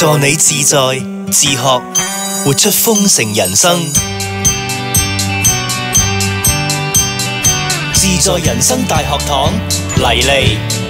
助你自在自学，活出丰盛人生。自在人生大学堂，黎丽。